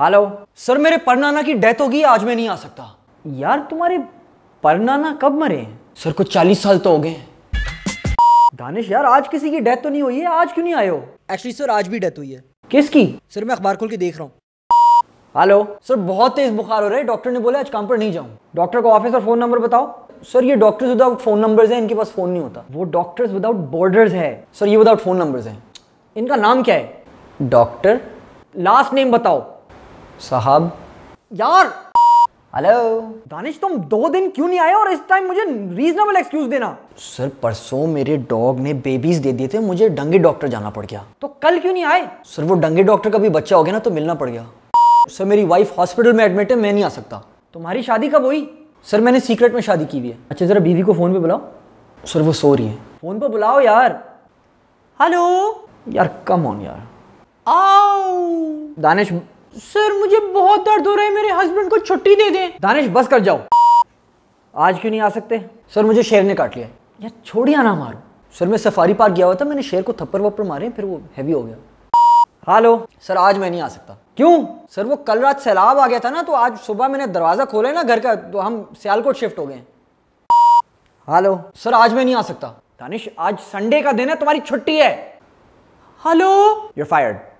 hello sir मेरे परनाना की death होगी आज मैं नहीं आ सकता यार तुम्हारे परनाना कब मरे सर कुछ चालीस साल तो हो गए दानिश यार आज किसी की डेथ तो नहीं हुई है आज क्यों नहीं आए हो एक्चुअली सर आज भी डेथ हुई है किसकी सर मैं अखबार खोल के देख रहा हूँ हेलो सर बहुत तेज बुखार हो रहा है डॉक्टर ने बोला आज काम पर नहीं जाऊँ डॉक्टर को ऑफिस और फोन नंबर बताओ सर ये डॉक्टर्स विदाउट फोन नंबर्स हैं इनके पास फोन नहीं होता वो डॉक्टर्स विदाउट बॉर्डर्स है सर ये विदाउट फोन नंबर्स हैं इनका नाम क्या है डॉक्टर लास्ट नेम बताओ साहब यार हेलो दानिश तुम दो दिन क्यों नहीं आए और इस टाइम मुझे रीजनेबल एक्सक्यूज देना सर परसों मेरे डॉग ने बेबीज दे दिए थे मुझे डंगे डॉक्टर जाना पड़ गया तो कल क्यों नहीं आए सर वो डंगे डॉक्टर का भी बच्चा हो गया ना तो मिलना पड़ गया सर मेरी वाइफ हॉस्पिटल में एडमिट है मैं नहीं आ सकता तुम्हारी शादी कब हुई सर मैंने सीक्रेट में शादी की हुई है अच्छा जरा बीवी को फोन पे बुलाओ सर वो सो रही है फोन पे बुलाओ यार हेलो यार कम ऑन यार आओ दानिश सर मुझे बहुत दर्द हो रहा है मेरे हस्बैंड को छुट्टी दे दें दानिश बस कर जाओ आज क्यों नहीं आ सकते सर मुझे शेर ने काट लिया यार छोड़िया ना मारो सर मैं सफारी पार्क गया हुआ था मैंने शेर को थप्पड़ वप्पड़ मारे फिर वो हैवी हो गया हेलो सर आज मैं नहीं आ सकता क्यों सर वो कल रात सैलाब आ गया था ना तो आज सुबह मैंने दरवाज़ा खोला है ना घर का तो हम सियालकोट शिफ्ट हो गए हेलो सर आज मैं नहीं आ सकता दानिश आज संडे का दिन है तुम्हारी छुट्टी है हेलो यूर फायर्ड